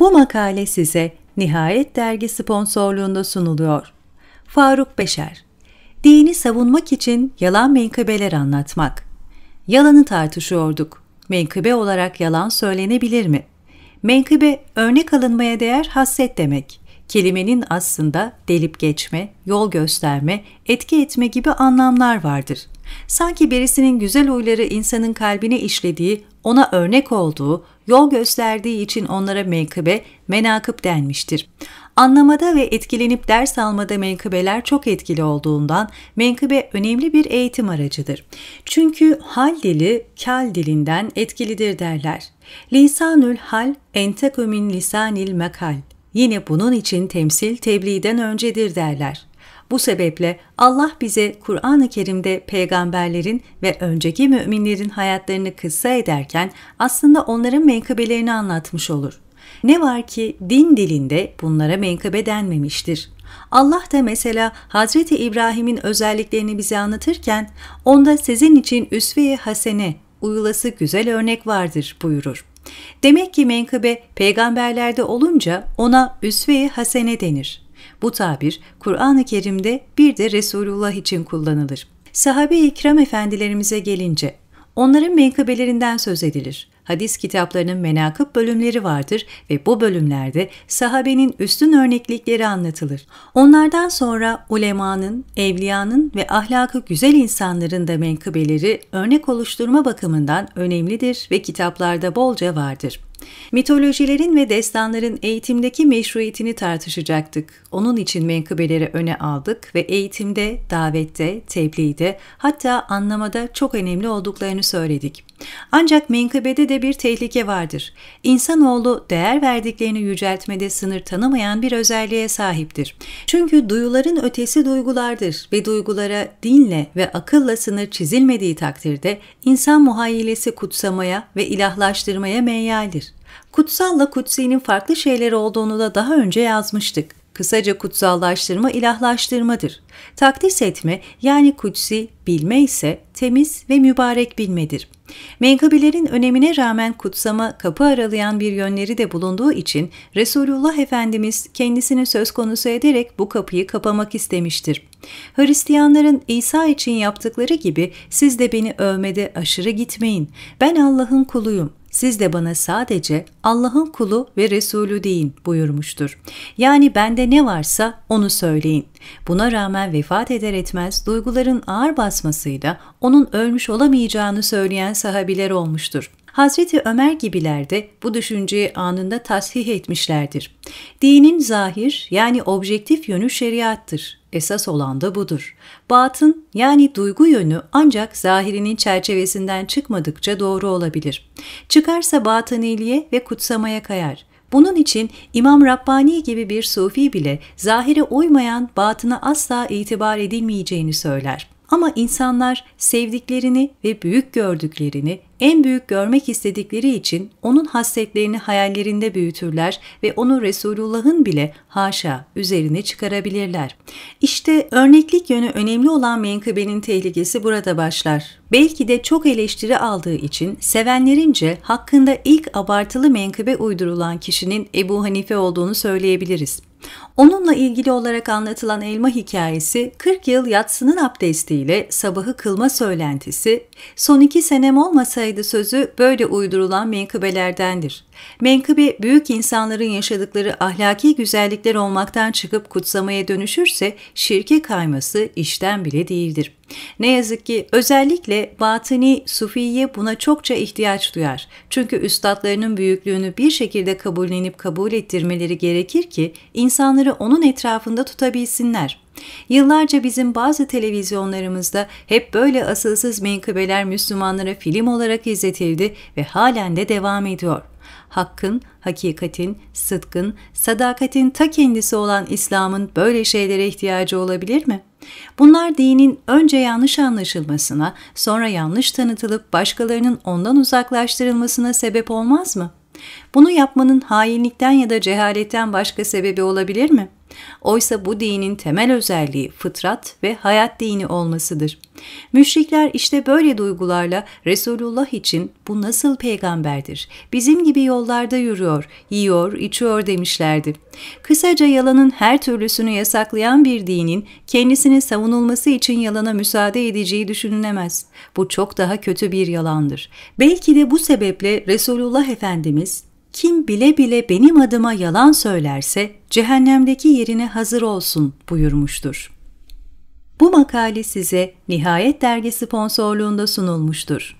Bu makale size Nihayet Dergi sponsorluğunda sunuluyor. Faruk Beşer Dini savunmak için yalan menkıbeler anlatmak. Yalanı tartışıyorduk. Menkıbe olarak yalan söylenebilir mi? Menkıbe örnek alınmaya değer hasset demek kelimenin aslında delip geçme, yol gösterme, etki etme gibi anlamlar vardır. Sanki birisinin güzel huyları insanın kalbine işlediği, ona örnek olduğu, yol gösterdiği için onlara menkıbe, menakıp denmiştir. Anlamada ve etkilenip ders almada menkıbeler çok etkili olduğundan menkıbe önemli bir eğitim aracıdır. Çünkü hal dili kel dilinden etkilidir derler. Lisanül hal entekümün lisanil mekal. Yine bunun için temsil tebliğden öncedir derler. Bu sebeple Allah bize Kur'an-ı Kerim'de peygamberlerin ve önceki müminlerin hayatlarını kıssa ederken aslında onların menkıbelerini anlatmış olur. Ne var ki din dilinde bunlara menkıbe denmemiştir. Allah da mesela Hazreti İbrahim'in özelliklerini bize anlatırken onda sizin için üsve-i hasene, uyulası güzel örnek vardır buyurur. Demek ki menkıbe peygamberlerde olunca ona üsve-i hasene denir. Bu tabir Kur'an-ı Kerim'de bir de Resulullah için kullanılır. Sahabe-i kiram efendilerimize gelince onların menkıbelerinden söz edilir hadis kitaplarının menakıp bölümleri vardır ve bu bölümlerde sahabenin üstün örneklikleri anlatılır. Onlardan sonra ulemanın, evliyanın ve ahlakı güzel insanların da menkıbeleri örnek oluşturma bakımından önemlidir ve kitaplarda bolca vardır. Mitolojilerin ve destanların eğitimdeki meşruiyetini tartışacaktık. Onun için menkıbeleri öne aldık ve eğitimde, davette, tebliğde hatta anlamada çok önemli olduklarını söyledik. Ancak menkıbede de bir tehlike vardır. İnsanoğlu değer verdiklerini yüceltmede sınır tanımayan bir özelliğe sahiptir. Çünkü duyuların ötesi duygulardır ve duygulara dinle ve akılla sınır çizilmediği takdirde insan muhayyilesi kutsamaya ve ilahlaştırmaya meyyaldir. Kutsalla kutsinin farklı şeyler olduğunu da daha önce yazmıştık. Kısaca kutsallaştırma ilahlaştırmadır. Takdis etme yani kutsi bilme ise temiz ve mübarek bilmedir.'' Menkıbelerin önemine rağmen kutsama kapı aralayan bir yönleri de bulunduğu için Resulullah Efendimiz kendisini söz konusu ederek bu kapıyı kapamak istemiştir. Hristiyanların İsa için yaptıkları gibi siz de beni övmede aşırı gitmeyin. Ben Allah'ın kuluyum. Siz de bana sadece Allah'ın kulu ve Resulü deyin buyurmuştur. Yani bende ne varsa onu söyleyin. Buna rağmen vefat eder etmez duyguların ağır basmasıyla onun ölmüş olamayacağını söyleyen sahabiler olmuştur. Hazreti Ömer gibiler de bu düşünceyi anında tasih etmişlerdir. Dinin zahir yani objektif yönü şeriattır. Esas olan da budur. Batın yani duygu yönü ancak zahirinin çerçevesinden çıkmadıkça doğru olabilir. Çıkarsa batıniliğe ve kutsamaya kayar. Bunun için İmam Rabbani gibi bir sufi bile zahire uymayan batına asla itibar edilmeyeceğini söyler. Ama insanlar sevdiklerini ve büyük gördüklerini en büyük görmek istedikleri için onun hasletlerini hayallerinde büyütürler ve onu Resulullah'ın bile haşa üzerine çıkarabilirler. İşte örneklik yönü önemli olan menkıbenin tehlikesi burada başlar. Belki de çok eleştiri aldığı için sevenlerince hakkında ilk abartılı menkıbe uydurulan kişinin Ebu Hanife olduğunu söyleyebiliriz. Onunla ilgili olarak anlatılan elma hikayesi 40 yıl yatsının abdestiyle sabahı kılma söylentisi Son iki senem olmasaydı sözü böyle uydurulan menkıbelerdendir. Menkıbe büyük insanların yaşadıkları ahlaki güzellikler olmaktan çıkıp kutsamaya dönüşürse şirke kayması işten bile değildir. Ne yazık ki özellikle batini sufiye buna çokça ihtiyaç duyar. Çünkü üstadlarının büyüklüğünü bir şekilde kabullenip kabul ettirmeleri gerekir ki insanları onun etrafında tutabilsinler. Yıllarca bizim bazı televizyonlarımızda hep böyle asılsız menkıbeler Müslümanlara film olarak izletildi ve halen de devam ediyor. Hakkın, hakikatin, sıdkın, sadakatin ta kendisi olan İslam'ın böyle şeylere ihtiyacı olabilir mi? Bunlar dinin önce yanlış anlaşılmasına, sonra yanlış tanıtılıp başkalarının ondan uzaklaştırılmasına sebep olmaz mı? Bunu yapmanın hainlikten ya da cehaletten başka sebebi olabilir mi?'' Oysa bu dinin temel özelliği fıtrat ve hayat dini olmasıdır. Müşrikler işte böyle duygularla Resulullah için bu nasıl peygamberdir, bizim gibi yollarda yürüyor, yiyor, içiyor demişlerdi. Kısaca yalanın her türlüsünü yasaklayan bir dinin kendisini savunulması için yalana müsaade edeceği düşünülemez. Bu çok daha kötü bir yalandır. Belki de bu sebeple Resulullah Efendimiz kim bile bile benim adıma yalan söylerse cehennemdeki yerine hazır olsun buyurmuştur. Bu makale size Nihayet dergisi sponsorluğunda sunulmuştur.